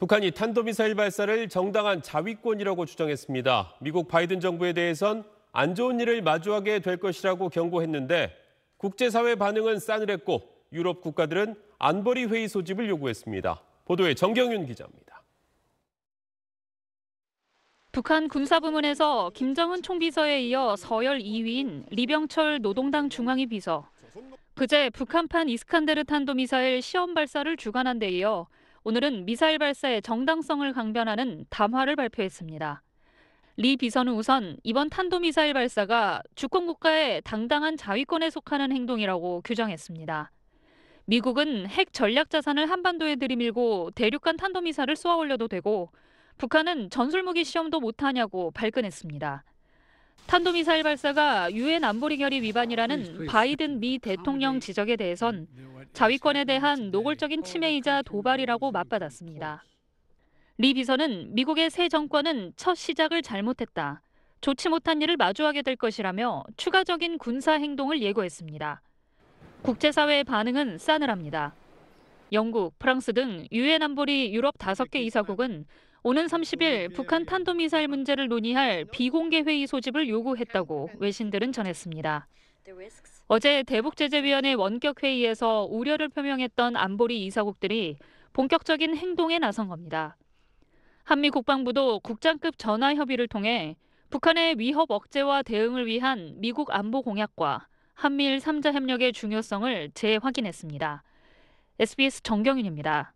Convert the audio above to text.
북한이 탄도미사일 발사를 정당한 자위권이라고 주장했습니다. 미국 바이든 정부에 대해선 안 좋은 일을 마주하게 될 것이라고 경고했는데 국제사회 반응은 싸늘했고 유럽 국가들은 안보리 회의 소집을 요구했습니다. 보도에 정경윤 기자입니다. 북한 군사부문에서 김정은 총비서에 이어 서열 2위인 리병철 노동당 중앙위 비서. 그제 북한판 이스칸데르 탄도미사일 시험 발사를 주관한 데 이어 오늘은 미사일 발사의 정당성을 강변하는 담화를 발표했습니다. 리 비서는 우선 이번 탄도미사일 발사가 주권 국가의 당당한 자위권에 속하는 행동이라고 규정했습니다. 미국은 핵 전략 자산을 한반도에 들이밀고 대륙간 탄도미사를 쏘아 올려도 되고 북한은 전술무기 시험도 못하냐고 발끈했습니다. 탄도미사일 발사가 유엔 안보리결의 위반이라는 바이든 미 대통령 지적에 대해선 자위권에 대한 노골적인 침해이자 도발이라고 맞받았습니다. 리 비서는 미국의 새 정권은 첫 시작을 잘못했다. 좋지 못한 일을 마주하게 될 것이라며 추가적인 군사 행동을 예고했습니다. 국제사회의 반응은 싸늘합니다. 영국, 프랑스 등 유엔 안보리 유럽 5개 이사국은 오는 30일 북한 탄도미사일 문제를 논의할 비공개 회의 소집을 요구했다고 외신들은 전했습니다. 어제 대북제재위원회 원격 회의에서 우려를 표명했던 안보리 이사국들이 본격적인 행동에 나선 겁니다. 한미 국방부도 국장급 전화 협의를 통해 북한의 위협 억제와 대응을 위한 미국 안보 공약과 한미일 3자 협력의 중요성을 재확인했습니다. SBS 정경윤입니다.